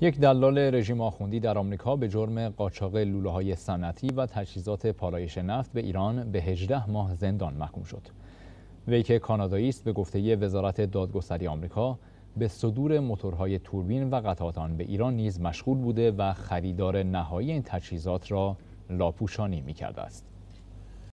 یک دلال رژیم آخوندی در آمریکا به جرم قاچاق لوله های صنعتی و تجهیزات پالایش نفت به ایران به 18 ماه زندان محکوم شد. وی که کانادایی است به گفته وزارت دادگستری آمریکا به صدور موتورهای توربین و قطعات آن به ایران نیز مشغول بوده و خریدار نهایی این تجهیزات را لاپوشانی می است.